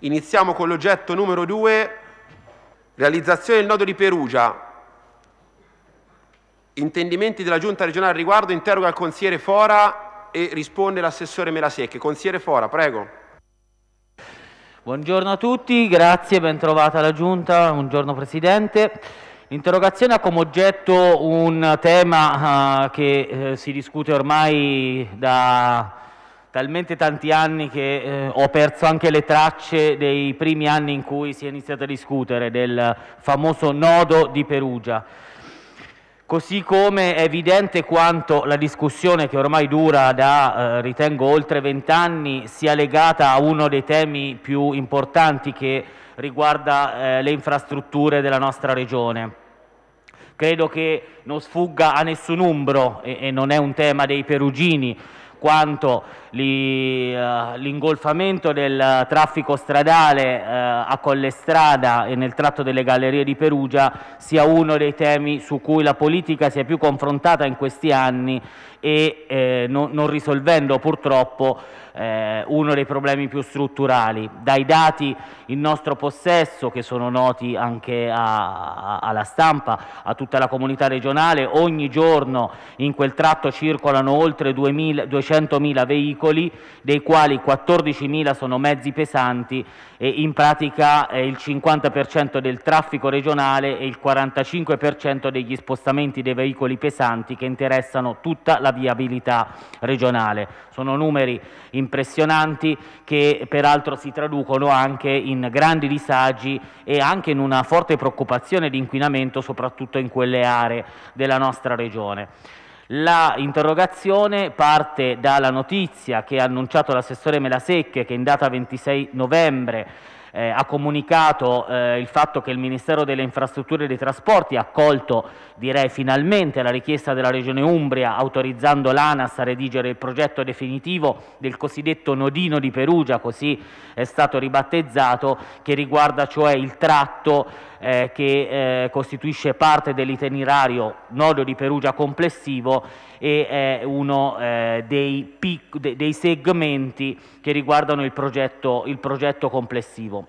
Iniziamo con l'oggetto numero 2, realizzazione del nodo di Perugia. Intendimenti della Giunta regionale al riguardo, interroga il consigliere Fora e risponde l'assessore Melasecche. Consigliere Fora, prego. Buongiorno a tutti, grazie, bentrovata la Giunta, buongiorno Presidente. L'interrogazione ha come oggetto un tema eh, che eh, si discute ormai da talmente tanti anni che eh, ho perso anche le tracce dei primi anni in cui si è iniziato a discutere del famoso nodo di Perugia. Così come è evidente quanto la discussione, che ormai dura da, eh, ritengo, oltre vent'anni, sia legata a uno dei temi più importanti che riguarda eh, le infrastrutture della nostra regione credo che non sfugga a nessun umbro e, e, non è un tema dei perugini quanto eh, l'ingolfamento del traffico stradale eh, a Collestrada e nel tratto delle gallerie di Perugia sia uno dei temi su cui la politica si è più confrontata in questi anni e eh, non risolvendo purtroppo eh, uno dei problemi più strutturali. Dai dati in nostro possesso, che sono noti anche a, a, alla stampa, a tutta la comunità regionale, ogni giorno in quel tratto circolano oltre 200.000 veicoli, dei quali 14.000 sono mezzi pesanti e in pratica eh, il 50% del traffico regionale e il 45% degli spostamenti dei veicoli pesanti che interessano tutta la viabilità regionale. Sono numeri impressionanti che peraltro si traducono anche in grandi disagi e anche in una forte preoccupazione di inquinamento, soprattutto in quelle aree della nostra regione. La interrogazione parte dalla notizia che ha annunciato l'assessore Melasecche che in data 26 novembre eh, ha comunicato eh, il fatto che il Ministero delle Infrastrutture e dei Trasporti ha accolto, direi finalmente, la richiesta della Regione Umbria autorizzando l'ANAS a redigere il progetto definitivo del cosiddetto nodino di Perugia, così è stato ribattezzato, che riguarda cioè il tratto eh, che eh, costituisce parte dell'itinerario nodo di Perugia complessivo e è eh, uno eh, dei, pic- de- dei, segmenti che riguardano il progetto, il progetto complessivo.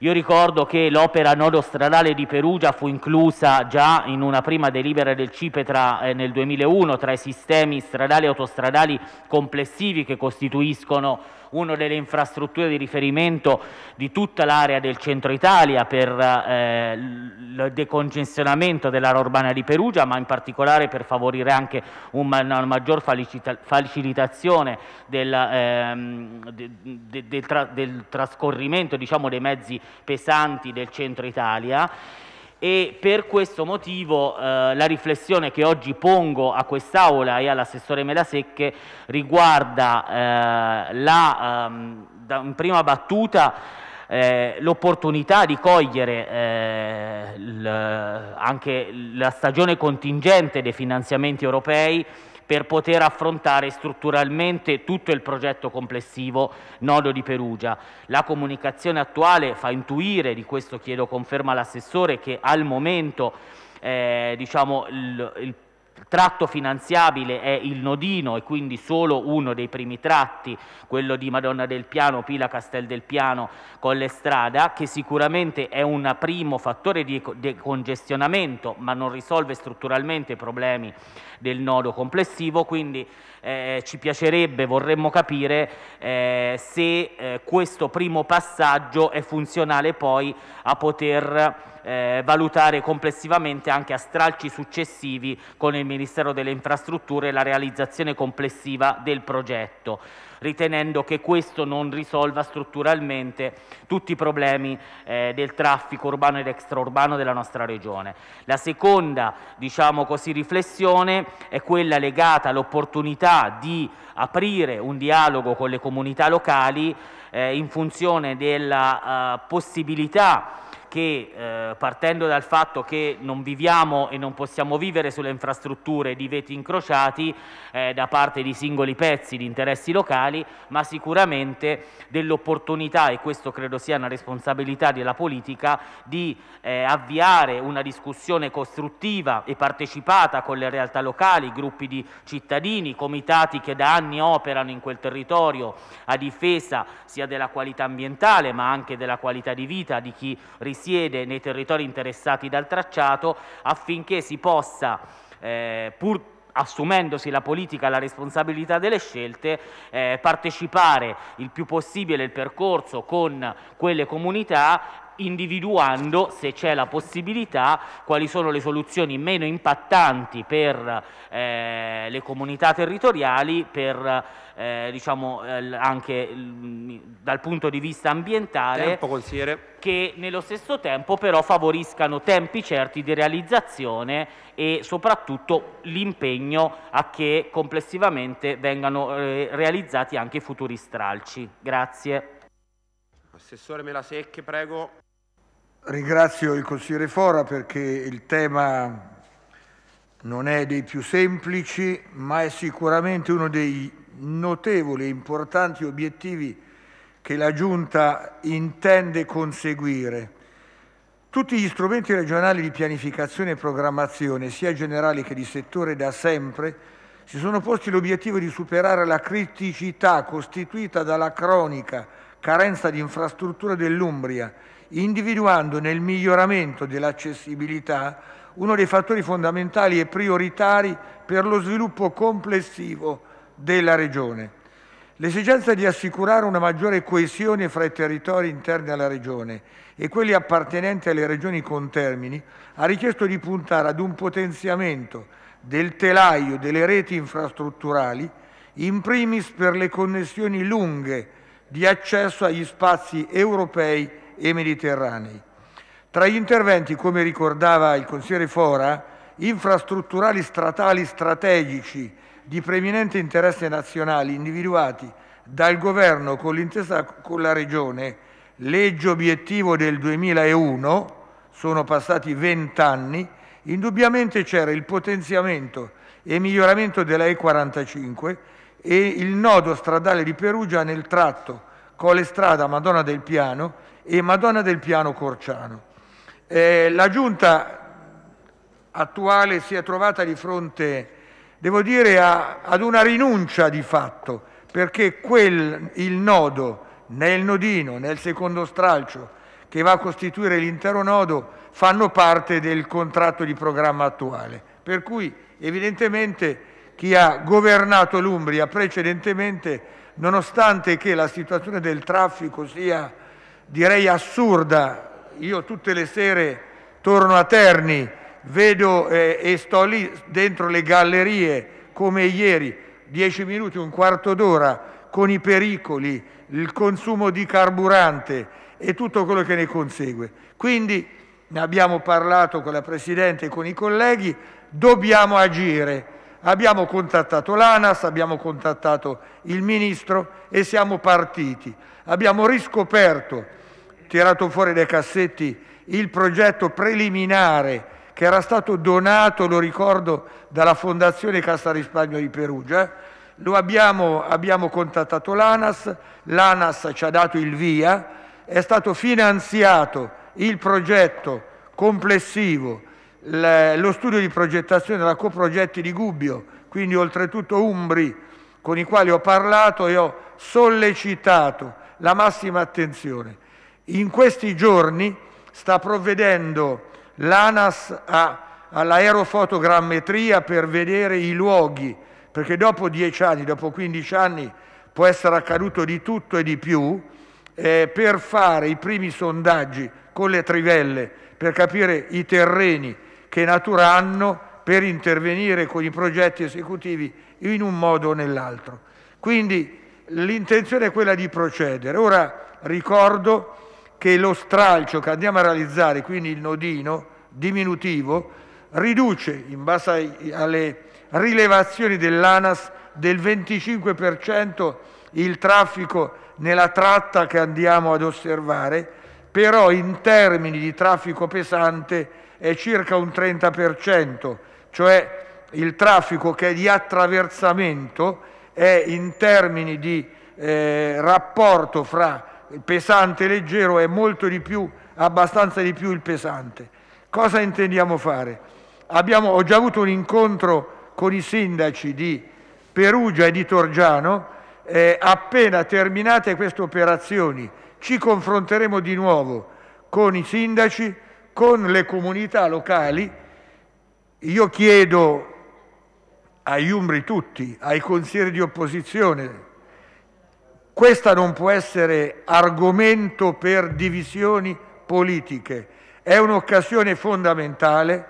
Io ricordo che l'opera nodo stradale di Perugia fu inclusa già in una prima delibera del Cipetra eh, nel 2001 tra i sistemi stradali e autostradali complessivi che costituiscono una delle infrastrutture di riferimento di tutta l'area del centro Italia per eh, il decongestionamento dell'area urbana di Perugia, ma in particolare per favorire anche una, una maggior facilitazione del, ehm, de, de, de, tra, del trascorrimento diciamo, dei mezzi pesanti del centro Italia e per questo motivo eh, la riflessione che oggi pongo a quest'Aula e all'assessore Melasecche riguarda eh, la, ehm, in prima battuta eh, l'opportunità di cogliere eh, anche la stagione contingente dei finanziamenti europei per poter affrontare strutturalmente tutto il progetto complessivo Nodo di Perugia. La comunicazione attuale fa intuire, di questo chiedo conferma all'assessore, che al momento eh, diciamo, il, il tratto finanziabile è il nodino e quindi solo uno dei primi tratti, quello di Madonna del Piano, Pila Castel del Piano con strada, che sicuramente è un primo fattore di congestionamento, ma non risolve strutturalmente i problemi del nodo complessivo, quindi eh, ci piacerebbe, vorremmo capire eh, se eh, questo primo passaggio è funzionale poi a poter eh, valutare complessivamente anche a stralci successivi con il Ministero delle Infrastrutture la realizzazione complessiva del progetto ritenendo che questo non risolva strutturalmente tutti i problemi eh, del traffico urbano ed extraurbano della nostra regione. La seconda diciamo così, riflessione è quella legata all'opportunità di aprire un dialogo con le comunità locali eh, in funzione della eh, possibilità che eh, partendo dal fatto che non viviamo e non possiamo vivere sulle infrastrutture di veti incrociati eh, da parte di singoli pezzi di interessi locali, ma sicuramente dell'opportunità, e questo credo sia una responsabilità della politica, di eh, avviare una discussione costruttiva e partecipata con le realtà locali, gruppi di cittadini, comitati che da anni operano in quel territorio a difesa sia della qualità ambientale ma anche della qualità di vita di chi risiede siede nei territori interessati dal tracciato affinché si possa, eh, pur assumendosi la politica e la responsabilità delle scelte, eh, partecipare il più possibile al percorso con quelle comunità individuando, se c'è la possibilità, quali sono le soluzioni meno impattanti per eh, le comunità territoriali, per, eh, diciamo, eh, anche mm, dal punto di vista ambientale, tempo, che nello stesso tempo però favoriscano tempi certi di realizzazione e soprattutto l'impegno a che complessivamente vengano eh, realizzati anche i futuri stralci. Grazie. Assessore Melasecche, prego. Ringrazio il consigliere Fora perché il tema non è dei più semplici, ma è sicuramente uno dei notevoli e importanti obiettivi che la Giunta intende conseguire. Tutti gli strumenti regionali di pianificazione e programmazione, sia generali che di settore da sempre, si sono posti l'obiettivo di superare la criticità costituita dalla cronica carenza di infrastrutture dell'Umbria individuando nel miglioramento dell'accessibilità uno dei fattori fondamentali e prioritari per lo sviluppo complessivo della Regione. L'esigenza di assicurare una maggiore coesione fra i territori interni alla Regione e quelli appartenenti alle Regioni con termini ha richiesto di puntare ad un potenziamento del telaio delle reti infrastrutturali, in primis per le connessioni lunghe di accesso agli spazi europei e mediterranei. Tra gli interventi, come ricordava il consigliere Fora, infrastrutturali statali strategici di preminente interesse nazionale individuati dal governo con l'intesa con la regione, legge obiettivo del 2001, sono passati vent'anni, indubbiamente c'era il potenziamento e miglioramento della E45 e il nodo stradale di Perugia nel tratto con le strada Madonna del Piano e Madonna del Piano Corciano. Eh, la giunta attuale si è trovata di fronte, devo dire, a, ad una rinuncia di fatto, perché quel, il nodo, nel nodino nel secondo stralcio, che va a costituire l'intero nodo, fanno parte del contratto di programma attuale. Per cui evidentemente chi ha governato l'Umbria precedentemente, nonostante che la situazione del traffico sia direi assurda. Io tutte le sere torno a Terni, vedo eh, e sto lì dentro le gallerie come ieri, dieci minuti, un quarto d'ora, con i pericoli, il consumo di carburante e tutto quello che ne consegue. Quindi ne abbiamo parlato con la Presidente e con i colleghi, dobbiamo agire Abbiamo contattato l'ANAS, abbiamo contattato il Ministro e siamo partiti. Abbiamo riscoperto, tirato fuori dai cassetti, il progetto preliminare che era stato donato, lo ricordo, dalla Fondazione Cassa Risparmio di Perugia. Abbiamo, abbiamo contattato l'ANAS, l'ANAS ci ha dato il via, è stato finanziato il progetto complessivo lo studio di progettazione della Coprogetti di Gubbio, quindi oltretutto Umbri, con i quali ho parlato e ho sollecitato la massima attenzione. In questi giorni sta provvedendo l'ANAS all'aerofotogrammetria per vedere i luoghi, perché dopo dieci anni, dopo 15 anni può essere accaduto di tutto e di più, eh, per fare i primi sondaggi con le trivelle, per capire i terreni, che naturanno per intervenire con i progetti esecutivi in un modo o nell'altro. Quindi l'intenzione è quella di procedere. Ora ricordo che lo stralcio che andiamo a realizzare, quindi il nodino diminutivo, riduce in base alle rilevazioni dell'ANAS del 25% il traffico nella tratta che andiamo ad osservare, però in termini di traffico pesante è circa un 30%, cioè il traffico che è di attraversamento è in termini di eh, rapporto fra pesante e leggero è molto di più, abbastanza di più il pesante. Cosa intendiamo fare? Abbiamo, ho già avuto un incontro con i sindaci di Perugia e di Torgiano, eh, appena terminate queste operazioni ci confronteremo di nuovo con i sindaci con le comunità locali, io chiedo agli umbri tutti, ai consiglieri di opposizione, questa non può essere argomento per divisioni politiche, è un'occasione fondamentale,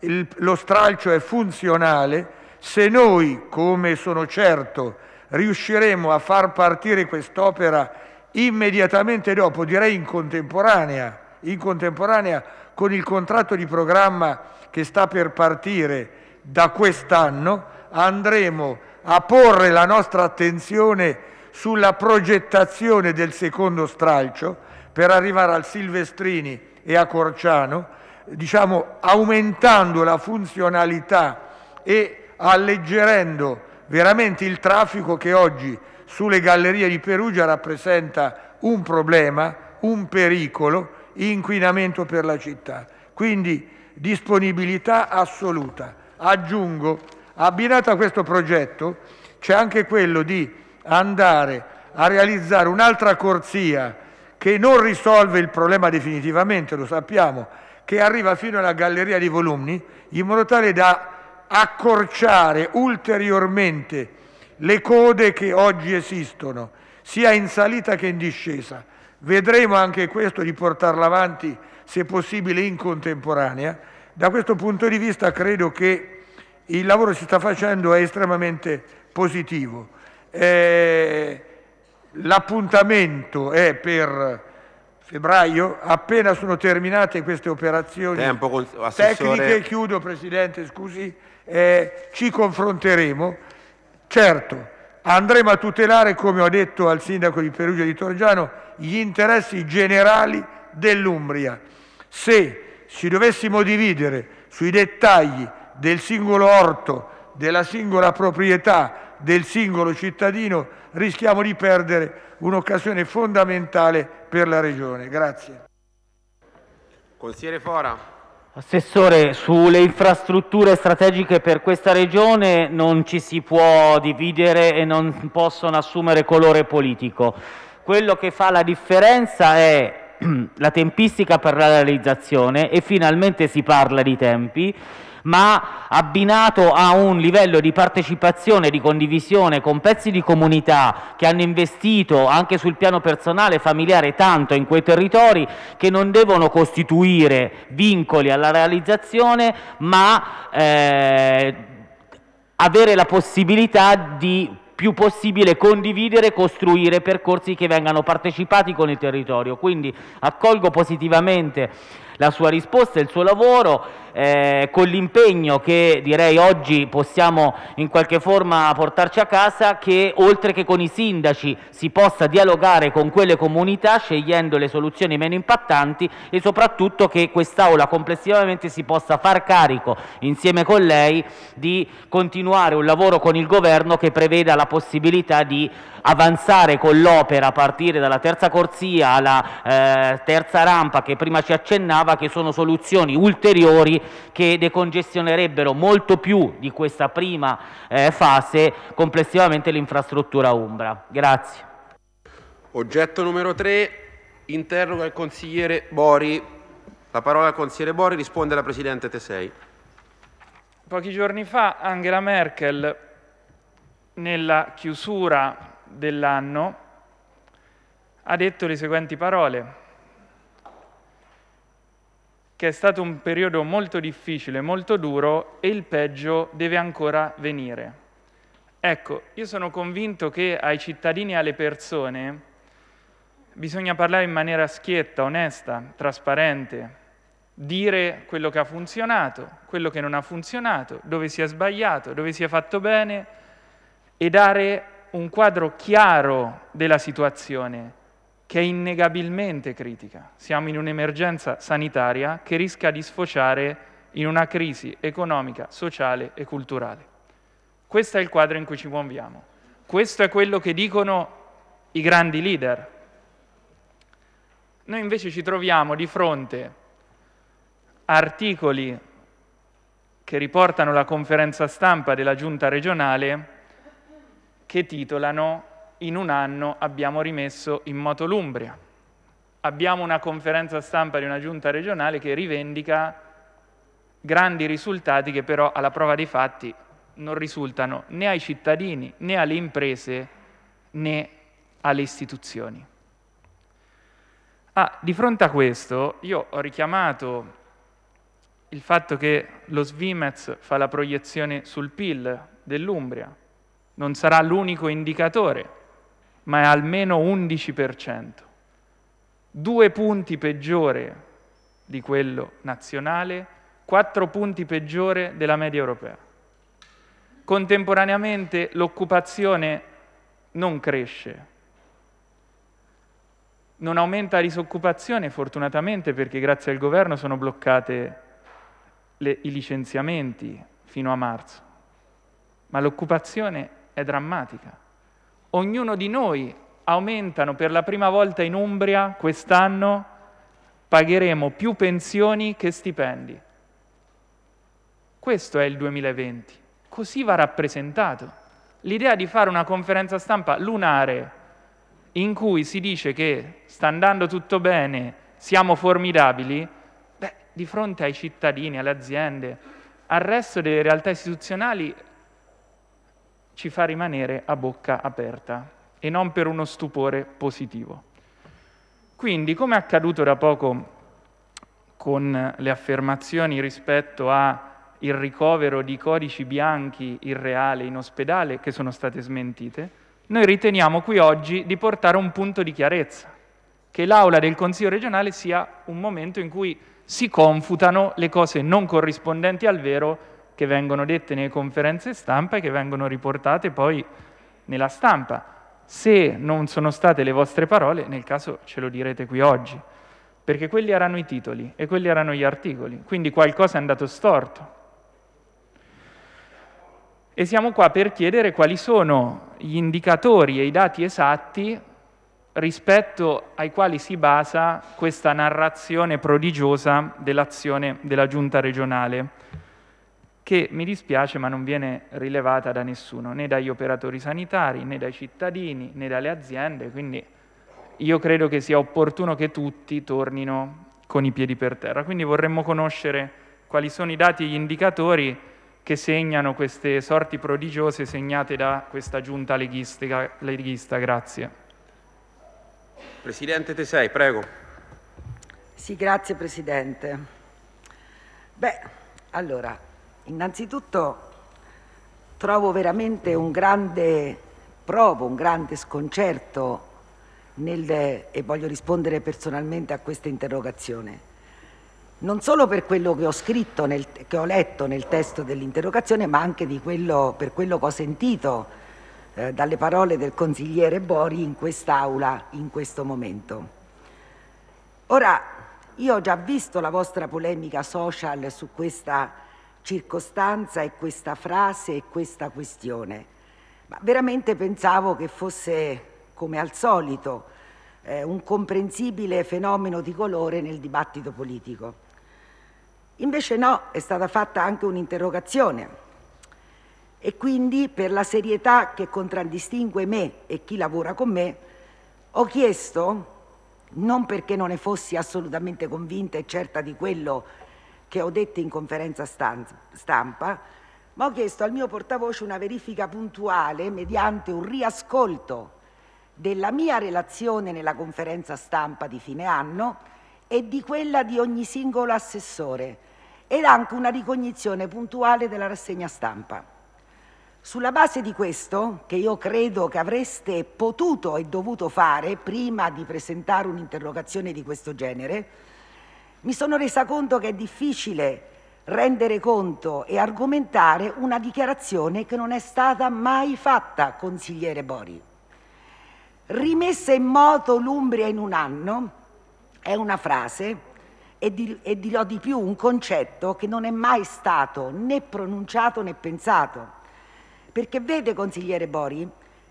il, lo stralcio è funzionale, se noi, come sono certo, riusciremo a far partire quest'opera immediatamente dopo, direi in contemporanea, in contemporanea con il contratto di programma che sta per partire da quest'anno, andremo a porre la nostra attenzione sulla progettazione del secondo stralcio per arrivare al Silvestrini e a Corciano, diciamo aumentando la funzionalità e alleggerendo veramente il traffico che oggi sulle gallerie di Perugia rappresenta un problema, un pericolo inquinamento per la città. Quindi disponibilità assoluta. Aggiungo, abbinato a questo progetto c'è anche quello di andare a realizzare un'altra corsia che non risolve il problema definitivamente, lo sappiamo, che arriva fino alla galleria di Volumni, in modo tale da accorciare ulteriormente le code che oggi esistono, sia in salita che in discesa. Vedremo anche questo di portarla avanti, se possibile, in contemporanea. Da questo punto di vista credo che il lavoro che si sta facendo è estremamente positivo. Eh, L'appuntamento è per febbraio, appena sono terminate queste operazioni Tempo, tecniche, chiudo Presidente, scusi, eh, ci confronteremo. Certo, andremo a tutelare, come ho detto al sindaco di Perugia di Torgiano, gli interessi generali dell'Umbria. Se ci dovessimo dividere sui dettagli del singolo orto, della singola proprietà, del singolo cittadino, rischiamo di perdere un'occasione fondamentale per la Regione. Grazie. Consigliere Fora. Assessore, sulle infrastrutture strategiche per questa regione non ci si può dividere e non possono assumere colore politico. Quello che fa la differenza è la tempistica per la realizzazione e finalmente si parla di tempi ma abbinato a un livello di partecipazione, di condivisione con pezzi di comunità che hanno investito anche sul piano personale e familiare tanto in quei territori che non devono costituire vincoli alla realizzazione, ma eh, avere la possibilità di più possibile condividere e costruire percorsi che vengano partecipati con il territorio. Quindi accolgo positivamente la sua risposta e il suo lavoro eh, con l'impegno che direi oggi possiamo in qualche forma portarci a casa, che oltre che con i sindaci si possa dialogare con quelle comunità scegliendo le soluzioni meno impattanti e soprattutto che quest'Aula complessivamente si possa far carico insieme con lei di continuare un lavoro con il governo che preveda la possibilità di avanzare con l'opera a partire dalla terza corsia alla eh, terza rampa che prima ci accennava che sono soluzioni ulteriori che decongestionerebbero molto più di questa prima eh, fase complessivamente l'infrastruttura Umbra. Grazie. Oggetto numero 3, interroga il consigliere Bori. La parola al consigliere Bori, risponde la Presidente Tesei. Pochi giorni fa Angela Merkel, nella chiusura dell'anno, ha detto le seguenti parole che è stato un periodo molto difficile, molto duro e il peggio deve ancora venire. Ecco, io sono convinto che ai cittadini e alle persone bisogna parlare in maniera schietta, onesta, trasparente, dire quello che ha funzionato, quello che non ha funzionato, dove si è sbagliato, dove si è fatto bene e dare un quadro chiaro della situazione che è innegabilmente critica. Siamo in un'emergenza sanitaria che rischia di sfociare in una crisi economica, sociale e culturale. Questo è il quadro in cui ci muoviamo. Questo è quello che dicono i grandi leader. Noi invece ci troviamo di fronte a articoli che riportano la conferenza stampa della giunta regionale che titolano in un anno abbiamo rimesso in moto l'Umbria. Abbiamo una conferenza stampa di una giunta regionale che rivendica grandi risultati che però alla prova dei fatti non risultano né ai cittadini né alle imprese né alle istituzioni. Ah, di fronte a questo io ho richiamato il fatto che lo Svimez fa la proiezione sul PIL dell'Umbria, non sarà l'unico indicatore, ma è almeno 11%, due punti peggiore di quello nazionale, quattro punti peggiore della media europea. Contemporaneamente l'occupazione non cresce, non aumenta la disoccupazione fortunatamente perché grazie al governo sono bloccate le, i licenziamenti fino a marzo, ma l'occupazione è drammatica ognuno di noi aumentano per la prima volta in Umbria quest'anno, pagheremo più pensioni che stipendi. Questo è il 2020, così va rappresentato. L'idea di fare una conferenza stampa lunare in cui si dice che sta andando tutto bene, siamo formidabili, beh, di fronte ai cittadini, alle aziende, al resto delle realtà istituzionali ci fa rimanere a bocca aperta e non per uno stupore positivo. Quindi, come è accaduto da poco con le affermazioni rispetto al ricovero di codici bianchi irreale in ospedale, che sono state smentite, noi riteniamo qui oggi di portare un punto di chiarezza, che l'aula del Consiglio regionale sia un momento in cui si confutano le cose non corrispondenti al vero che vengono dette nelle conferenze stampa e che vengono riportate poi nella stampa. Se non sono state le vostre parole, nel caso ce lo direte qui oggi, perché quelli erano i titoli e quelli erano gli articoli, quindi qualcosa è andato storto. E siamo qua per chiedere quali sono gli indicatori e i dati esatti rispetto ai quali si basa questa narrazione prodigiosa dell'azione della giunta regionale che mi dispiace ma non viene rilevata da nessuno, né dagli operatori sanitari, né dai cittadini, né dalle aziende, quindi io credo che sia opportuno che tutti tornino con i piedi per terra. Quindi vorremmo conoscere quali sono i dati e gli indicatori che segnano queste sorti prodigiose segnate da questa giunta leghista. Grazie. Presidente Tesei, prego. Sì, grazie Presidente. Beh, allora, Innanzitutto trovo veramente un grande provo, un grande sconcerto nel, e voglio rispondere personalmente a questa interrogazione. Non solo per quello che ho scritto, nel, che ho letto nel testo dell'interrogazione, ma anche quello, per quello che ho sentito eh, dalle parole del consigliere Bori in quest'Aula in questo momento. Ora, io ho già visto la vostra polemica social su questa circostanza e questa frase e questa questione. Ma veramente pensavo che fosse, come al solito, eh, un comprensibile fenomeno di colore nel dibattito politico. Invece no, è stata fatta anche un'interrogazione e quindi per la serietà che contraddistingue me e chi lavora con me, ho chiesto, non perché non ne fossi assolutamente convinta e certa di quello che che ho detto in conferenza stampa, ma ho chiesto al mio portavoce una verifica puntuale mediante un riascolto della mia relazione nella conferenza stampa di fine anno e di quella di ogni singolo assessore ed anche una ricognizione puntuale della rassegna stampa. Sulla base di questo, che io credo che avreste potuto e dovuto fare prima di presentare un'interrogazione di questo genere, mi sono resa conto che è difficile rendere conto e argomentare una dichiarazione che non è stata mai fatta, consigliere Bori. Rimessa in moto l'Umbria in un anno è una frase e, di, e, dirò di più un concetto che non è mai stato né pronunciato né pensato. Perché vede, consigliere Bori,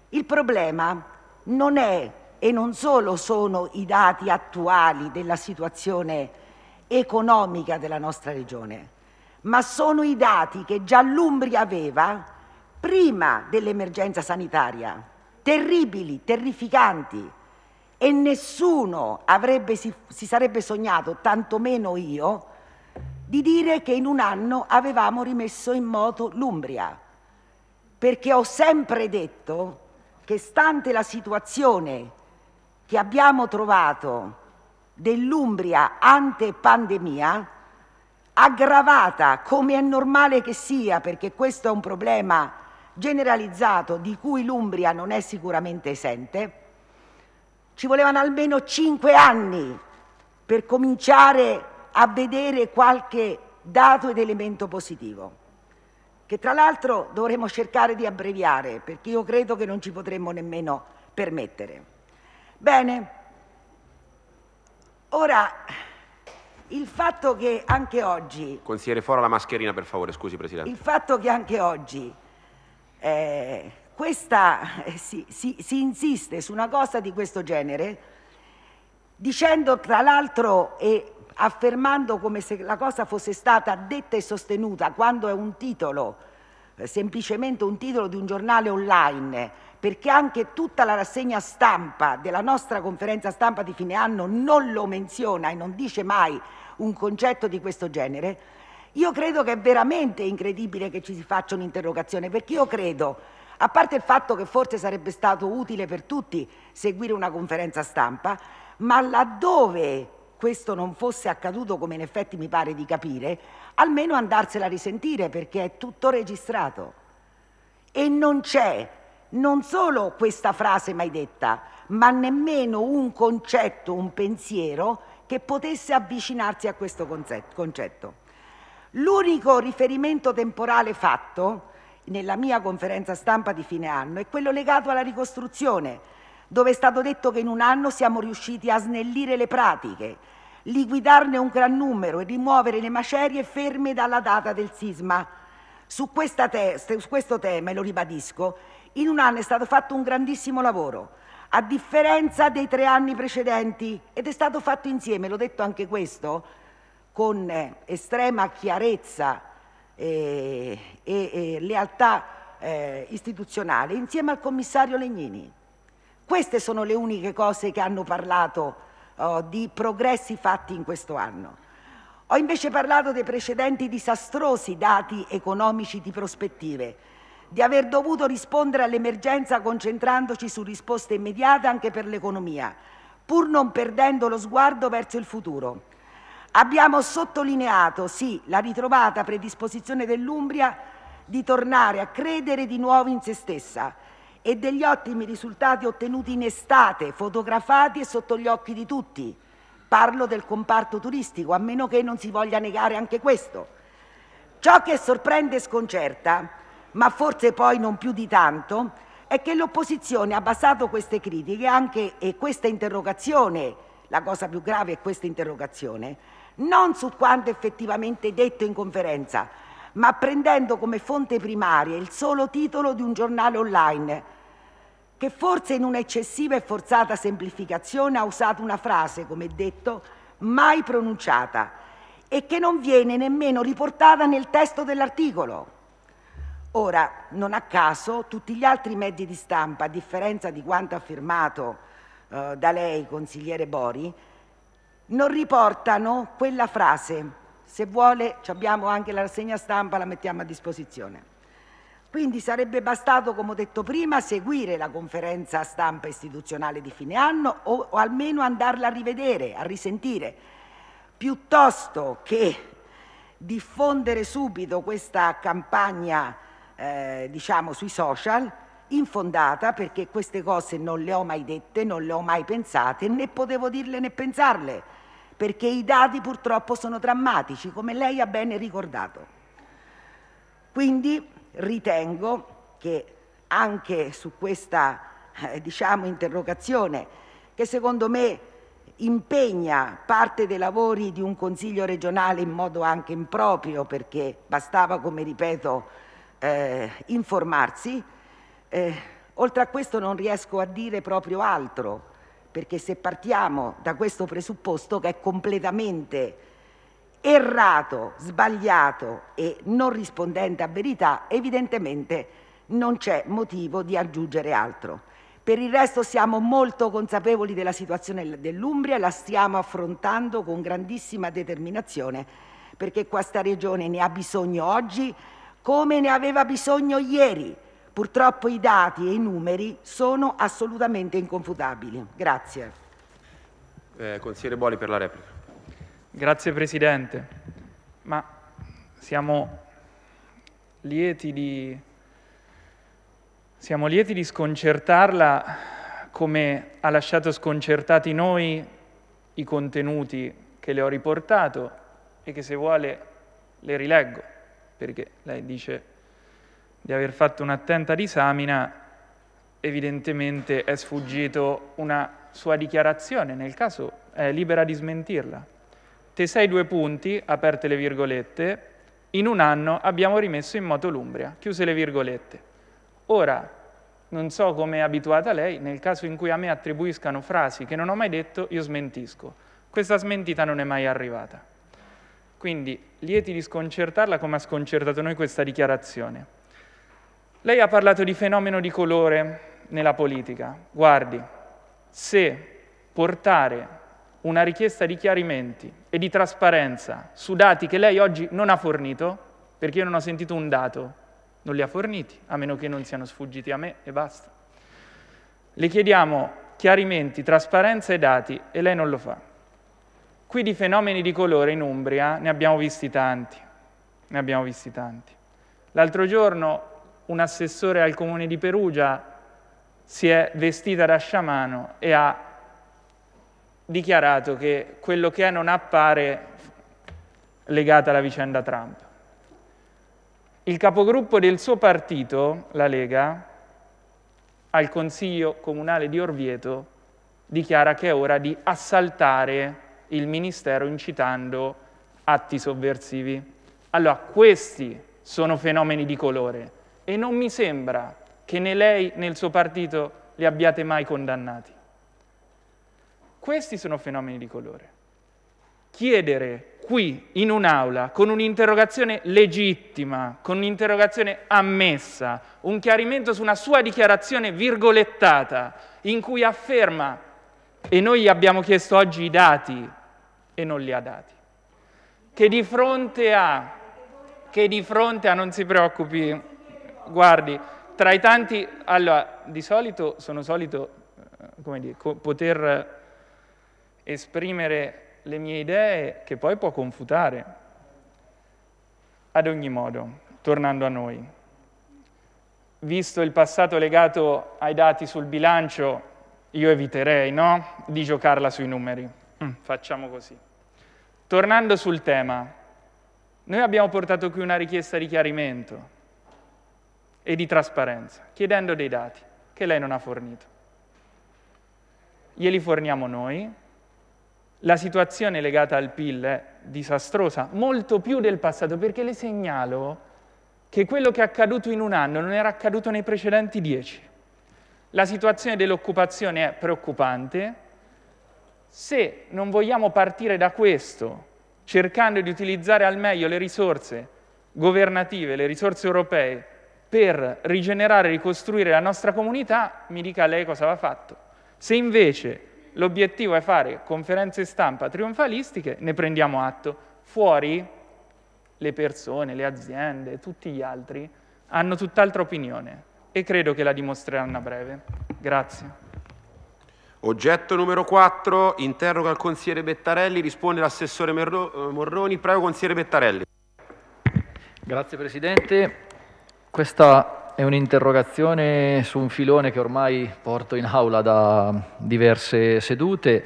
il problema non è e non solo sono i dati attuali della situazione economica della nostra regione, ma sono i dati che già l'Umbria aveva prima dell'emergenza sanitaria, terribili, terrificanti, e nessuno avrebbe, si, si sarebbe sognato, tantomeno io, di dire che in un anno avevamo rimesso in moto l'Umbria, perché ho sempre detto che stante la situazione che abbiamo trovato dell'Umbria ante pandemia, aggravata come è normale che sia, perché questo è un problema generalizzato di cui l'Umbria non è sicuramente esente, ci volevano almeno cinque anni per cominciare a vedere qualche dato ed elemento positivo, che tra l'altro dovremmo cercare di abbreviare, perché io credo che non ci potremmo nemmeno permettere. Bene, Ora, il fatto che anche oggi... Consigliere Fora la mascherina, per favore, scusi Presidente. Il fatto che anche oggi eh, questa, eh, si, si, si insiste su una cosa di questo genere, dicendo tra l'altro e affermando come se la cosa fosse stata detta e sostenuta quando è un titolo, eh, semplicemente un titolo di un giornale online, perché anche tutta la rassegna stampa della nostra conferenza stampa di fine anno non lo menziona e non dice mai un concetto di questo genere, io credo che è veramente incredibile che ci si faccia un'interrogazione, perché io credo, a parte il fatto che forse sarebbe stato utile per tutti seguire una conferenza stampa, ma laddove questo non fosse accaduto, come in effetti mi pare di capire, almeno andarsela a risentire perché è tutto registrato e non c'è non solo questa frase mai detta, ma nemmeno un concetto, un pensiero che potesse avvicinarsi a questo concetto. L'unico riferimento temporale fatto nella mia conferenza stampa di fine anno è quello legato alla ricostruzione, dove è stato detto che in un anno siamo riusciti a snellire le pratiche, liquidarne un gran numero e rimuovere le macerie ferme dalla data del sisma. Su, te su questo tema, e lo ribadisco, in un anno è stato fatto un grandissimo lavoro, a differenza dei tre anni precedenti, ed è stato fatto insieme, l'ho detto anche questo, con eh, estrema chiarezza e, eh, e, e lealtà eh, istituzionale, insieme al commissario Legnini. Queste sono le uniche cose che hanno parlato oh, di progressi fatti in questo anno. Ho invece parlato dei precedenti disastrosi dati economici di prospettive, di aver dovuto rispondere all'emergenza concentrandoci su risposte immediate anche per l'economia, pur non perdendo lo sguardo verso il futuro. Abbiamo sottolineato, sì, la ritrovata predisposizione dell'Umbria di tornare a credere di nuovo in se stessa e degli ottimi risultati ottenuti in estate, fotografati e sotto gli occhi di tutti. Parlo del comparto turistico, a meno che non si voglia negare anche questo. Ciò che sorprende e sconcerta ma forse poi non più di tanto, è che l'opposizione ha basato queste critiche anche, e questa interrogazione, la cosa più grave è questa interrogazione, non su quanto effettivamente detto in conferenza, ma prendendo come fonte primaria il solo titolo di un giornale online che forse in un'eccessiva e forzata semplificazione ha usato una frase, come detto, mai pronunciata e che non viene nemmeno riportata nel testo dell'articolo. Ora, non a caso, tutti gli altri mezzi di stampa, a differenza di quanto affermato eh, da lei, consigliere Bori, non riportano quella frase. Se vuole, abbiamo anche la rassegna stampa, la mettiamo a disposizione. Quindi sarebbe bastato, come ho detto prima, seguire la conferenza stampa istituzionale di fine anno o, o almeno andarla a rivedere, a risentire, piuttosto che diffondere subito questa campagna eh, diciamo, sui social, infondata perché queste cose non le ho mai dette, non le ho mai pensate, né potevo dirle né pensarle, perché i dati purtroppo sono drammatici, come lei ha bene ricordato. Quindi ritengo che anche su questa eh, diciamo, interrogazione, che secondo me impegna parte dei lavori di un Consiglio regionale in modo anche improprio, perché bastava, come ripeto, eh, informarsi. Eh, oltre a questo non riesco a dire proprio altro, perché se partiamo da questo presupposto che è completamente errato, sbagliato e non rispondente a verità, evidentemente non c'è motivo di aggiungere altro. Per il resto siamo molto consapevoli della situazione dell'Umbria e la stiamo affrontando con grandissima determinazione perché questa regione ne ha bisogno oggi come ne aveva bisogno ieri. Purtroppo i dati e i numeri sono assolutamente inconfutabili. Grazie. Eh, consigliere Boli per la replica. Grazie Presidente. Ma siamo lieti di, siamo lieti di sconcertarla come ha lasciato sconcertati noi i contenuti che le ho riportato e che se vuole le rileggo perché lei dice di aver fatto un'attenta disamina, evidentemente è sfuggito una sua dichiarazione, nel caso è libera di smentirla. Te sei due punti, aperte le virgolette, in un anno abbiamo rimesso in moto l'Umbria, chiuse le virgolette. Ora, non so come è abituata lei, nel caso in cui a me attribuiscano frasi che non ho mai detto, io smentisco. Questa smentita non è mai arrivata. Quindi lieti di sconcertarla come ha sconcertato noi questa dichiarazione. Lei ha parlato di fenomeno di colore nella politica. Guardi, se portare una richiesta di chiarimenti e di trasparenza su dati che lei oggi non ha fornito, perché io non ho sentito un dato, non li ha forniti, a meno che non siano sfuggiti a me e basta. Le chiediamo chiarimenti, trasparenza e dati e lei non lo fa. Qui di fenomeni di colore in Umbria ne abbiamo visti tanti, ne abbiamo visti tanti. L'altro giorno un assessore al comune di Perugia si è vestita da sciamano e ha dichiarato che quello che è non appare legato alla vicenda Trump. Il capogruppo del suo partito, la Lega, al Consiglio Comunale di Orvieto dichiara che è ora di assaltare il ministero incitando atti sovversivi. Allora, questi sono fenomeni di colore e non mi sembra che né lei né il suo partito li abbiate mai condannati. Questi sono fenomeni di colore. Chiedere qui, in un'aula, con un'interrogazione legittima, con un'interrogazione ammessa, un chiarimento su una sua dichiarazione virgolettata, in cui afferma, e noi gli abbiamo chiesto oggi i dati e non li ha dati. Che di fronte a, che di fronte a, non si preoccupi, guardi, tra i tanti, allora, di solito sono solito, eh, come dire, co- poter eh, esprimere le mie idee che poi può confutare. Ad ogni modo, tornando a noi, visto il passato legato ai dati sul bilancio, io eviterei no? di giocarla sui numeri. Mm, facciamo così. Tornando sul tema, noi abbiamo portato qui una richiesta di chiarimento e di trasparenza, chiedendo dei dati che lei non ha fornito. Glieli forniamo noi, la situazione legata al PIL è disastrosa, molto più del passato, perché le segnalo che quello che è accaduto in un anno non era accaduto nei precedenti dieci. La situazione dell'occupazione è preoccupante, se non vogliamo partire da questo, cercando di utilizzare al meglio le risorse governative, le risorse europee, per rigenerare e ricostruire la nostra comunità, mi dica lei cosa va fatto. Se invece l'obiettivo è fare conferenze stampa trionfalistiche, ne prendiamo atto. Fuori le persone, le aziende, tutti gli altri hanno tutt'altra opinione e credo che la dimostreranno a breve. Grazie. Oggetto numero 4, interroga il consigliere Bettarelli, risponde l'assessore eh, Morroni. Prego consigliere Bettarelli. Grazie Presidente. Questa è un'interrogazione su un filone che ormai porto in aula da diverse sedute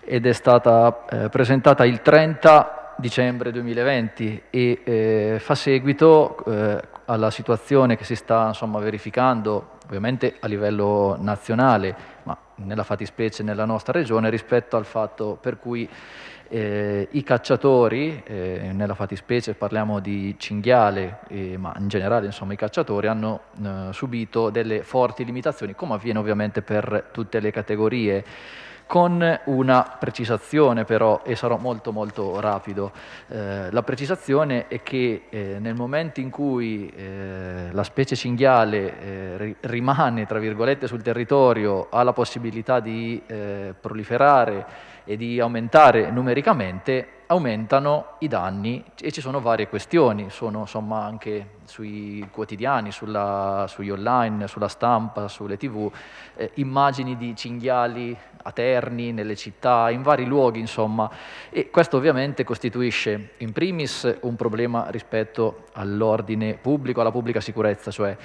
ed è stata eh, presentata il 30 dicembre 2020 e eh, fa seguito eh, alla situazione che si sta insomma, verificando ovviamente a livello nazionale nella fattispecie nella nostra regione, rispetto al fatto per cui eh, i cacciatori, eh, nella fattispecie parliamo di cinghiale, eh, ma in generale insomma, i cacciatori hanno eh, subito delle forti limitazioni, come avviene ovviamente per tutte le categorie con una precisazione però, e sarò molto molto rapido. Eh, la precisazione è che eh, nel momento in cui eh, la specie cinghiale eh, rimane, tra virgolette, sul territorio, ha la possibilità di eh, proliferare, e di aumentare numericamente, aumentano i danni e ci sono varie questioni, sono insomma anche sui quotidiani, sulla, sugli online, sulla stampa, sulle tv, eh, immagini di cinghiali a Terni, nelle città, in vari luoghi insomma e questo ovviamente costituisce in primis un problema rispetto all'ordine pubblico, alla pubblica sicurezza, cioè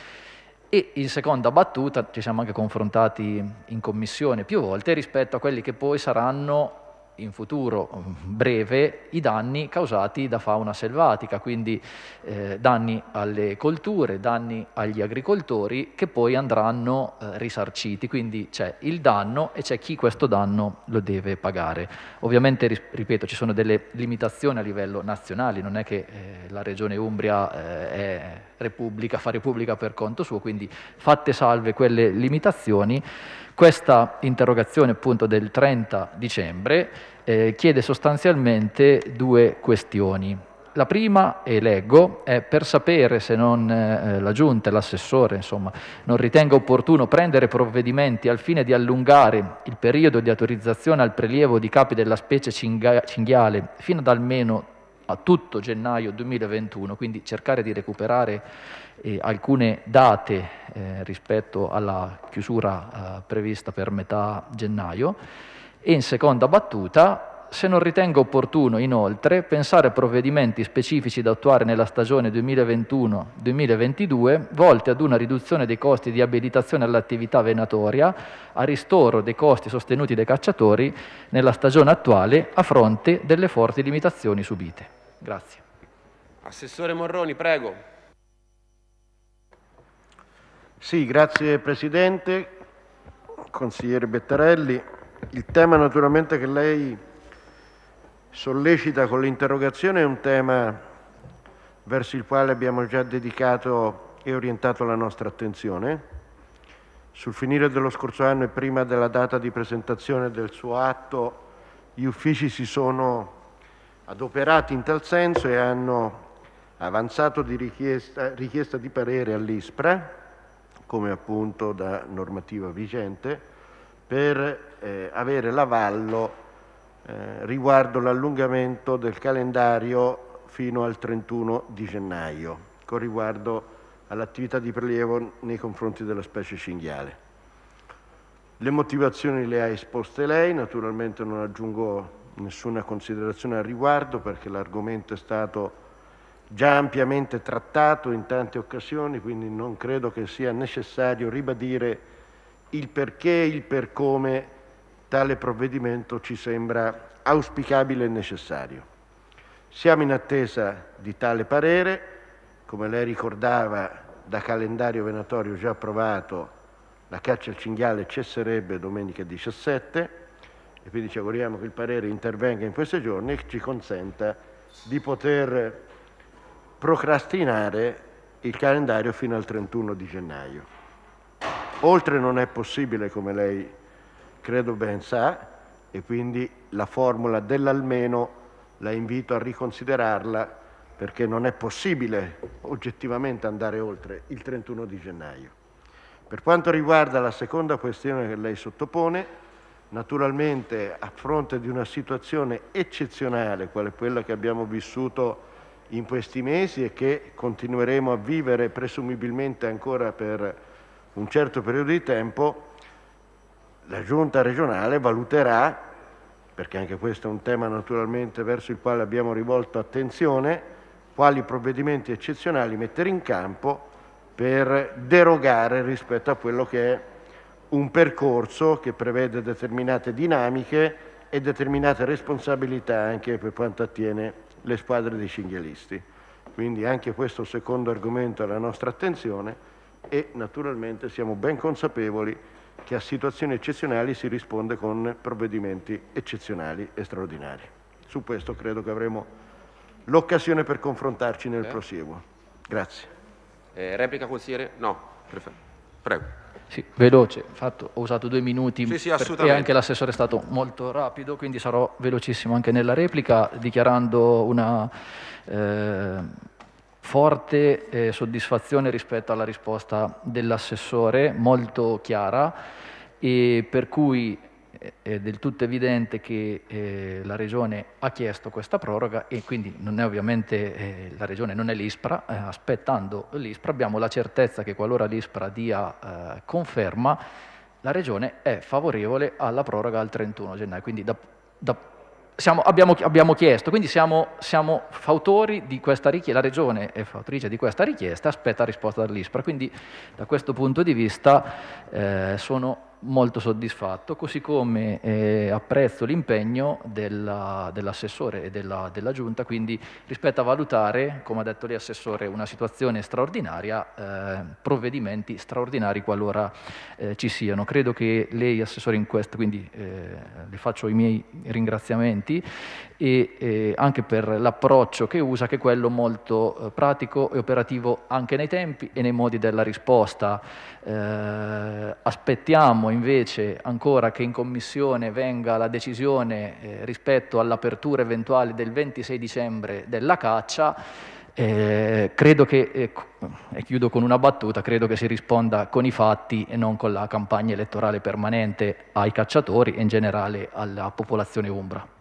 e in seconda battuta ci siamo anche confrontati in commissione più volte rispetto a quelli che poi saranno in futuro breve i danni causati da fauna selvatica, quindi eh, danni alle colture, danni agli agricoltori che poi andranno eh, risarciti, quindi c'è il danno e c'è chi questo danno lo deve pagare. Ovviamente, ripeto, ci sono delle limitazioni a livello nazionale, non è che eh, la regione Umbria eh, è Repubblica, fa Repubblica per conto suo, quindi fatte salve quelle limitazioni, questa interrogazione appunto del 30 dicembre eh, chiede sostanzialmente due questioni. La prima, e leggo, è per sapere se non eh, la Giunta e l'assessore insomma, non ritenga opportuno prendere provvedimenti al fine di allungare il periodo di autorizzazione al prelievo di capi della specie cinghiale fino ad almeno a tutto gennaio 2021, quindi cercare di recuperare eh, alcune date eh, rispetto alla chiusura eh, prevista per metà gennaio e in seconda battuta se non ritengo opportuno inoltre pensare a provvedimenti specifici da attuare nella stagione 2021-2022 volte ad una riduzione dei costi di abilitazione all'attività venatoria, a ristoro dei costi sostenuti dai cacciatori nella stagione attuale a fronte delle forti limitazioni subite. Grazie. Assessore Morroni, prego. Sì, grazie Presidente, consigliere Bettarelli. Il tema naturalmente che lei sollecita con l'interrogazione è un tema verso il quale abbiamo già dedicato e orientato la nostra attenzione. Sul finire dello scorso anno e prima della data di presentazione del suo atto, gli uffici si sono adoperati in tal senso e hanno avanzato di richiesta, richiesta di parere all'ISPRA, come appunto da normativa vigente, per eh, avere l'avallo eh, riguardo l'allungamento del calendario fino al 31 di gennaio, con riguardo all'attività di prelievo nei confronti della specie cinghiale. Le motivazioni le ha esposte lei, naturalmente non aggiungo nessuna considerazione al riguardo perché l'argomento è stato già ampiamente trattato in tante occasioni, quindi non credo che sia necessario ribadire il perché e il per come tale provvedimento ci sembra auspicabile e necessario. Siamo in attesa di tale parere, come lei ricordava da calendario venatorio già approvato la caccia al cinghiale cesserebbe domenica 17 e quindi ci auguriamo che il parere intervenga in questi giorni e ci consenta di poter procrastinare il calendario fino al 31 di gennaio. Oltre non è possibile, come lei credo ben sa, e quindi la formula dell'almeno la invito a riconsiderarla perché non è possibile oggettivamente andare oltre il 31 di gennaio. Per quanto riguarda la seconda questione che lei sottopone, Naturalmente a fronte di una situazione eccezionale quale quella che abbiamo vissuto in questi mesi e che continueremo a vivere presumibilmente ancora per un certo periodo di tempo, la giunta regionale valuterà, perché anche questo è un tema naturalmente verso il quale abbiamo rivolto attenzione, quali provvedimenti eccezionali mettere in campo per derogare rispetto a quello che è un percorso che prevede determinate dinamiche e determinate responsabilità anche per quanto attiene le squadre dei cinghialisti. Quindi anche questo secondo argomento è alla nostra attenzione e naturalmente siamo ben consapevoli che a situazioni eccezionali si risponde con provvedimenti eccezionali e straordinari. Su questo credo che avremo l'occasione per confrontarci nel eh. prosieguo. Grazie. Eh, replica consigliere? No, Prego. Sì, veloce, Infatti, ho usato due minuti sì, sì, e anche l'assessore è stato molto rapido, quindi sarò velocissimo anche nella replica, dichiarando una eh, forte eh, soddisfazione rispetto alla risposta dell'assessore, molto chiara, e per cui è del tutto evidente che eh, la Regione ha chiesto questa proroga e quindi non è ovviamente eh, la Regione non è l'ISPRA, eh, aspettando l'ISPRA abbiamo la certezza che qualora l'ISPRA dia eh, conferma, la Regione è favorevole alla proroga al 31 gennaio, quindi da, da, siamo, abbiamo, abbiamo, chiesto, quindi siamo, siamo fautori di questa richiesta, la Regione è fautrice di questa richiesta, aspetta risposta dall'ISPRA, quindi da questo punto di vista eh, sono molto soddisfatto, così come eh, apprezzo l'impegno dell'assessore e della, della, giunta, quindi rispetto a valutare, come ha detto lei assessore, una situazione straordinaria, eh, provvedimenti straordinari qualora eh, ci siano. Credo che lei assessore in questo, quindi eh, le faccio i miei ringraziamenti, e eh, anche per l'approccio che usa, che è quello molto eh, pratico e operativo anche nei tempi e nei modi della risposta. Eh, aspettiamo invece ancora che in Commissione venga la decisione eh, rispetto all'apertura eventuale del 26 dicembre della caccia. Eh, credo che, eh, e chiudo con una battuta, credo che si risponda con i fatti e non con la campagna elettorale permanente ai cacciatori e in generale alla popolazione umbra.